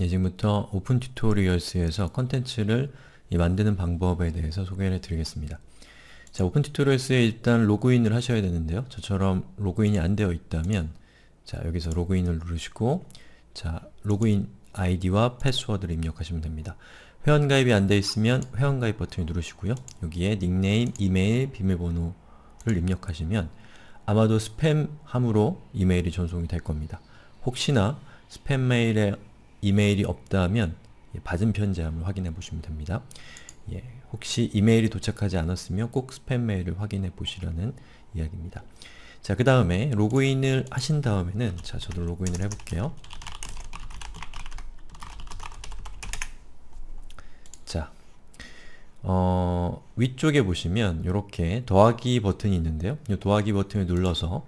예, 지금부터 오픈 튜토리얼스에서 컨텐츠를 만드는 방법에 대해서 소개를 드리겠습니다. 자, 오픈 튜토리얼스에 일단 로그인을 하셔야 되는데요. 저처럼 로그인이 안 되어 있다면 자, 여기서 로그인을 누르시고 자, 로그인 아이디와 패스워드를 입력하시면 됩니다. 회원가입이 안 되어 있으면 회원가입 버튼을 누르시고요. 여기에 닉네임, 이메일, 비밀번호를 입력하시면 아마도 스팸함으로 이메일이 전송이 될 겁니다. 혹시나 스팸 메일에 이메일이 없다면 예, 받은 편지함을 확인해 보시면 됩니다. 예, 혹시 이메일이 도착하지 않았으면 꼭 스팸 메일을 확인해 보시라는 이야기입니다. 자, 그 다음에 로그인을 하신 다음에는 자, 저도 로그인을 해볼게요. 자, 어, 위쪽에 보시면 이렇게 더하기 버튼이 있는데요. 이 더하기 버튼을 눌러서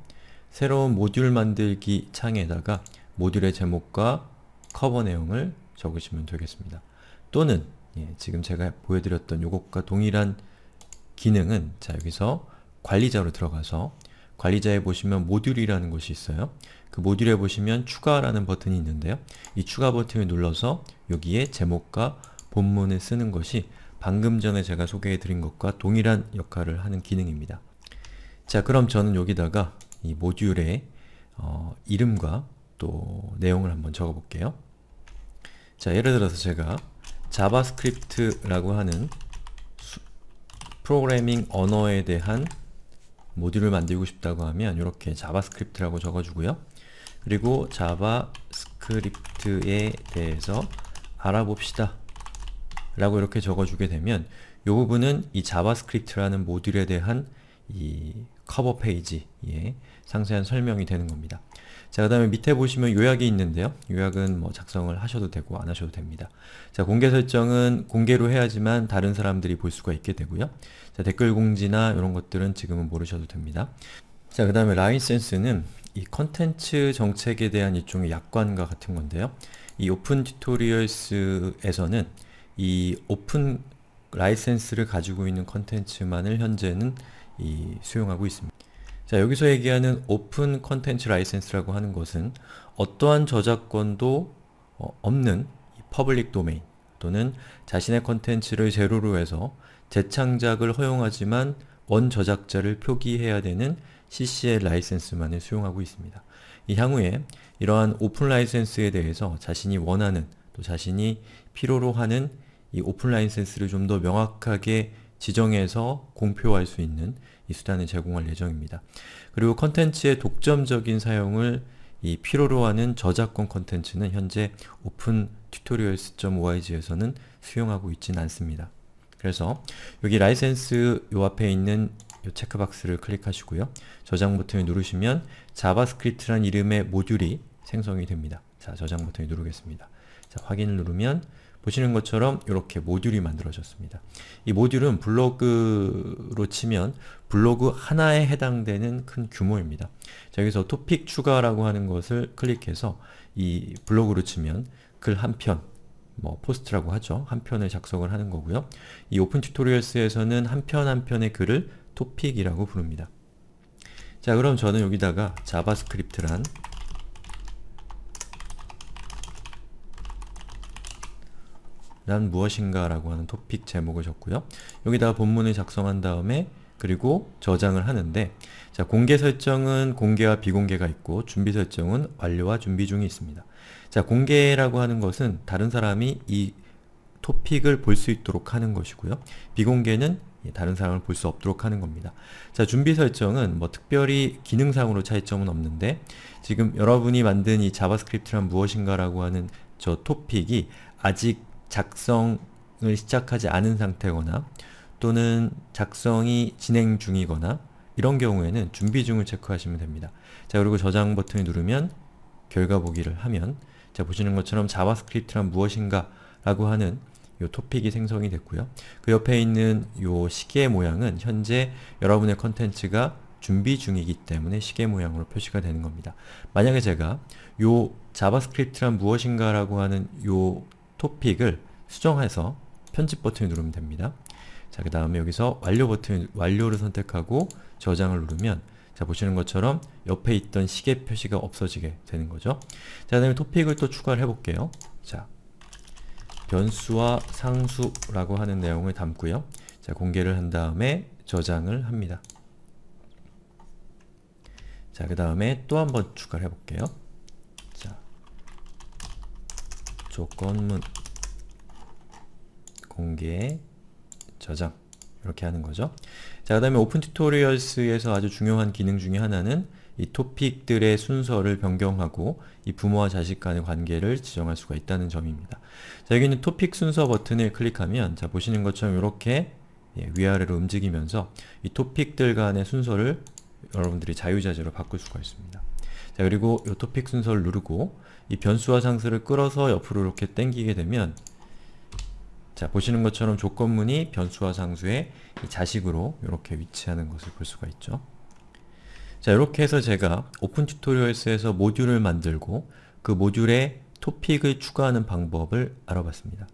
새로운 모듈 만들기 창에다가 모듈의 제목과 커버 내용을 적으시면 되겠습니다. 또는 예, 지금 제가 보여드렸던 요것과 동일한 기능은 자 여기서 관리자로 들어가서 관리자에 보시면 모듈이라는 곳이 있어요. 그 모듈에 보시면 추가라는 버튼이 있는데요. 이 추가 버튼을 눌러서 여기에 제목과 본문을 쓰는 것이 방금 전에 제가 소개해드린 것과 동일한 역할을 하는 기능입니다. 자 그럼 저는 여기다가 이 모듈의 어, 이름과 또 내용을 한번 적어볼게요. 자 예를 들어서 제가 자바스크립트라고 하는 수, 프로그래밍 언어에 대한 모듈을 만들고 싶다고 하면 이렇게 자바스크립트라고 적어주고요. 그리고 자바스크립트에 대해서 알아봅시다 라고 이렇게 적어주게 되면 이 부분은 이 자바스크립트라는 모듈에 대한 이 커버 페이지 예, 상세한 설명이 되는 겁니다. 자, 그 다음에 밑에 보시면 요약이 있는데요. 요약은 뭐 작성을 하셔도 되고 안 하셔도 됩니다. 자, 공개 설정은 공개로 해야지만 다른 사람들이 볼 수가 있게 되고요. 자, 댓글 공지나 이런 것들은 지금은 모르셔도 됩니다. 자, 그 다음에 라이센스는 이 컨텐츠 정책에 대한 일종의 약관과 같은 건데요. 이 오픈 튜토리얼스에서는 이 오픈 라이센스를 가지고 있는 컨텐츠만을 현재는 이 수용하고 있습니다. 자, 여기서 얘기하는 오픈 컨텐츠 라이센스라고 하는 것은 어떠한 저작권도 어, 없는 퍼블릭 도메인 또는 자신의 컨텐츠를 제로로 해서 재창작을 허용하지만 원 저작자를 표기해야 되는 CCL 라이센스만을 수용하고 있습니다. 이 향후에 이러한 오픈 라이센스에 대해서 자신이 원하는 또 자신이 필요로 하는 이 오픈 라이센스를 좀 더 명확하게 지정해서 공표할 수 있는 이 수단을 제공할 예정입니다. 그리고 컨텐츠의 독점적인 사용을 이 필요로 하는 저작권 컨텐츠는 현재 오픈 tutorials.org에서는 수용하고 있지 않습니다. 그래서 여기 라이센스 요 앞에 있는 요 체크박스를 클릭하시고요. 저장 버튼을 누르시면 자바스크립트란 이름의 모듈이 생성이 됩니다. 자, 저장 버튼을 누르겠습니다. 자, 확인을 누르면 보시는 것처럼 이렇게 모듈이 만들어졌습니다. 이 모듈은 블로그로 치면 블로그 하나에 해당되는 큰 규모입니다. 자, 여기서 토픽 추가라고 하는 것을 클릭해서 이 블로그로 치면 글 한 편, 뭐 포스트라고 하죠. 한 편을 작성을 하는 거고요. 이 오픈 튜토리얼스에서는 한 편 한 편의 글을 토픽이라고 부릅니다. 자, 그럼 저는 여기다가 자바스크립트란 란 무엇인가 라고 하는 토픽 제목을 적고요. 여기다가 본문을 작성한 다음에 그리고 저장을 하는데 자 공개 설정은 공개와 비공개가 있고 준비 설정은 완료와 준비 중에 있습니다. 자 공개라고 하는 것은 다른 사람이 이 토픽을 볼 수 있도록 하는 것이고요. 비공개는 다른 사람을 볼 수 없도록 하는 겁니다. 자, 준비 설정은 뭐 특별히 기능상으로 차이점은 없는데 지금 여러분이 만든 이 자바스크립트란 무엇인가라고 하는 저 토픽이 아직 작성을 시작하지 않은 상태거나 또는 작성이 진행 중이거나 이런 경우에는 준비 중을 체크하시면 됩니다. 자 그리고 저장 버튼을 누르면 결과 보기를 하면 자 보시는 것처럼 자바스크립트란 무엇인가 라고 하는 요 토픽이 생성이 됐고요. 그 옆에 있는 요 시계 모양은 현재 여러분의 컨텐츠가 준비 중이기 때문에 시계 모양으로 표시가 되는 겁니다. 만약에 제가 요 자바스크립트란 무엇인가 라고 하는 요 토픽을 수정해서 편집 버튼을 누르면 됩니다. 자, 그 다음에 여기서 완료 버튼, 완료를 선택하고 저장을 누르면 자, 보시는 것처럼 옆에 있던 시계 표시가 없어지게 되는 거죠. 자, 그 다음에 토픽을 또 추가를 해볼게요. 자, 변수와 상수라고 하는 내용을 담고요. 자, 공개를 한 다음에 저장을 합니다. 자, 그 다음에 또 한 번 추가를 해볼게요. 조건문 공개 저장 이렇게 하는 거죠. 자, 그 다음에 오픈 튜토리얼스에서 아주 중요한 기능 중에 하나는 이 토픽들의 순서를 변경하고 이 부모와 자식 간의 관계를 지정할 수가 있다는 점입니다. 자, 여기 있는 토픽 순서 버튼을 클릭하면 자, 보시는 것처럼 이렇게 예, 위아래로 움직이면서 이 토픽들 간의 순서를 여러분들이 자유자재로 바꿀 수가 있습니다. 자 그리고 요 토픽 순서를 누르고 이 변수와 상수를 끌어서 옆으로 이렇게 땡기게 되면 자 보시는 것처럼 조건문이 변수와 상수의 자식으로 이렇게 위치하는 것을 볼 수가 있죠. 자 이렇게 해서 제가 오픈 튜토리얼스에서 모듈을 만들고 그 모듈에 토픽을 추가하는 방법을 알아봤습니다.